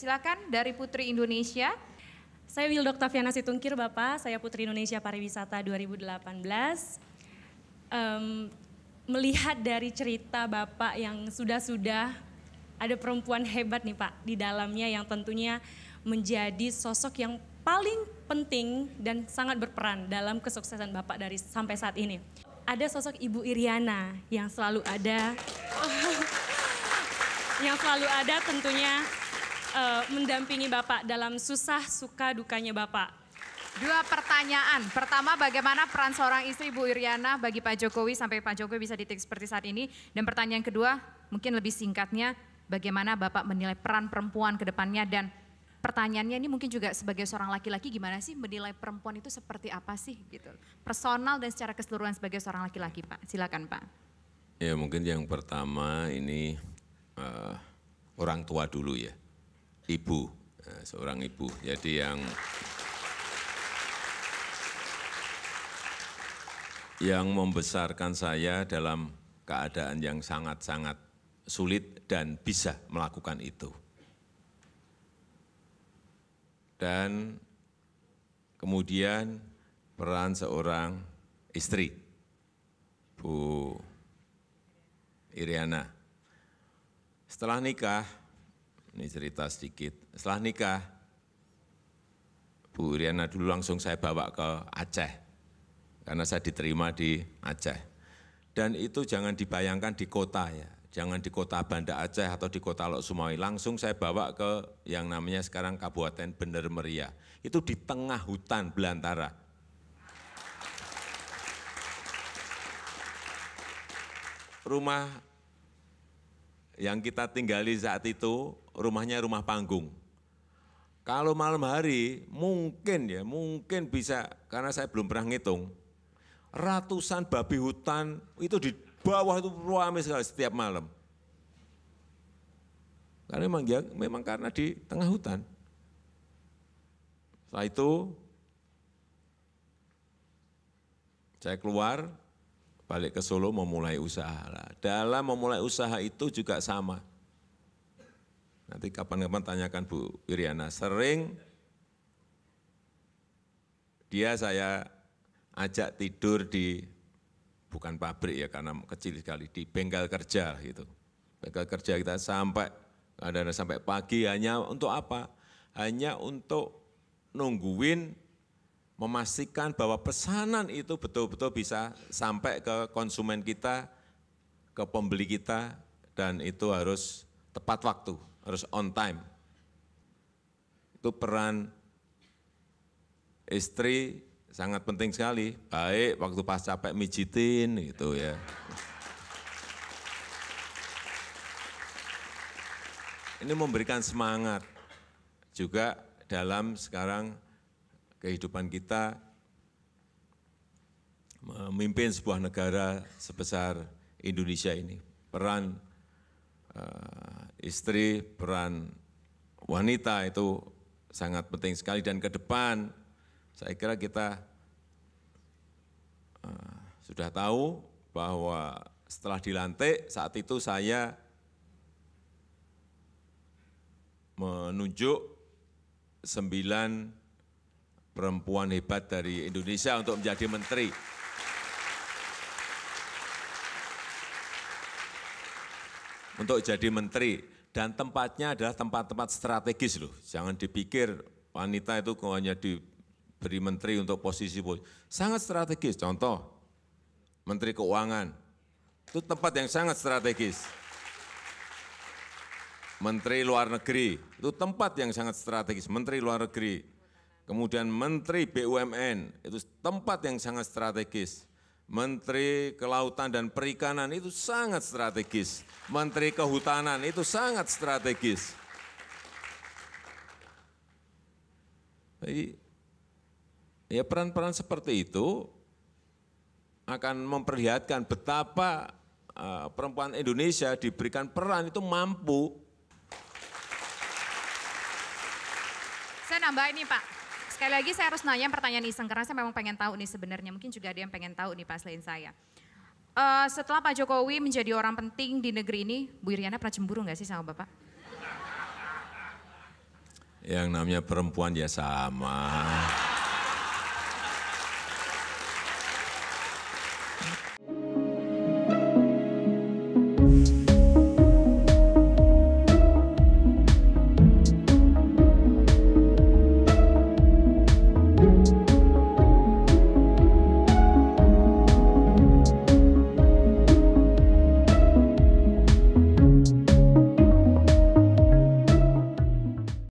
Silakan dari Putri Indonesia. Saya Wilda Oktaviana Situngkir, Bapak. Saya Putri Indonesia Pariwisata 2018. Um, melihat dari cerita Bapak yang sudah-sudah ada perempuan hebat nih Pak di dalamnya yang tentunya menjadi sosok yang paling penting dan sangat berperan dalam kesuksesan Bapak dari sampai saat ini. Ada sosok Ibu Iriana yang selalu ada yang selalu ada tentunya uh, mendampingi Bapak dalam susah suka dukanya Bapak? Dua pertanyaan. Pertama, bagaimana peran seorang istri ibu Iriana bagi Pak Jokowi sampai Pak Jokowi bisa ditik seperti saat ini? Dan pertanyaan kedua, mungkin lebih singkatnya, bagaimana Bapak menilai peran perempuan ke depannya dan pertanyaannya ini mungkin juga sebagai seorang laki-laki gimana sih menilai perempuan itu seperti apa sih gitu. Personal dan secara keseluruhan sebagai seorang laki-laki Pak. Silakan Pak. Ya mungkin yang pertama ini uh, orang tua dulu ya ibu, eh, seorang ibu. Jadi yang yang membesarkan saya dalam keadaan yang sangat-sangat sulit dan bisa melakukan itu. Dan kemudian peran seorang istri, Bu Iriana. Setelah nikah, ini cerita sedikit. Setelah nikah, Bu Riana dulu langsung saya bawa ke Aceh, karena saya diterima di Aceh. Dan itu jangan dibayangkan di kota ya, jangan di kota Banda Aceh atau di kota Lok Sumawi, langsung saya bawa ke yang namanya sekarang Kabupaten Bener Meriah. Itu di tengah hutan belantara, rumah yang kita tinggali saat itu rumahnya rumah panggung. Kalau malam hari mungkin ya, mungkin bisa, karena saya belum pernah ngitung, ratusan babi hutan itu di bawah itu ruame sekali setiap malam. Karena memang, ya, memang karena di tengah hutan. Setelah itu saya keluar, balik ke Solo memulai usaha dalam memulai usaha itu juga sama. Nanti kapan-kapan tanyakan Bu Wiriana, sering dia saya ajak tidur di bukan pabrik ya karena kecil sekali di bengkel kerja gitu. Bengkel kerja kita sampai ada sampai pagi hanya untuk apa? Hanya untuk nungguin memastikan bahwa pesanan itu betul-betul bisa sampai ke konsumen kita ke pembeli kita dan itu harus tepat waktu, harus on time. Itu peran istri sangat penting sekali, baik waktu pas capek mijitin gitu ya. Ini memberikan semangat juga dalam sekarang kehidupan kita memimpin sebuah negara sebesar Indonesia ini, peran uh, istri, peran wanita itu sangat penting sekali dan ke depan saya kira kita uh, sudah tahu bahwa setelah dilantik saat itu saya menunjuk sembilan perempuan hebat dari Indonesia untuk menjadi menteri. untuk jadi menteri. Dan tempatnya adalah tempat-tempat strategis loh. Jangan dipikir wanita itu hanya diberi menteri untuk posisi posisi. Sangat strategis. Contoh, Menteri Keuangan. Itu tempat yang sangat strategis. Menteri Luar Negeri, itu tempat yang sangat strategis. Menteri Luar Negeri, kemudian Menteri BUMN, itu tempat yang sangat strategis. Menteri Kelautan dan Perikanan itu sangat strategis. Menteri Kehutanan itu sangat strategis. ya peran-peran seperti itu akan memperlihatkan betapa e, perempuan Indonesia diberikan peran itu mampu. Saya nambah ini Pak, Sekali lagi saya harus nanya pertanyaan iseng karena saya memang pengen tahu nih sebenarnya. Mungkin juga ada yang pengen tahu nih pas lain saya. Uh, setelah Pak Jokowi menjadi orang penting di negeri ini, Bu Iriana pernah cemburu nggak sih sama Bapak? Yang namanya perempuan ya sama. thank you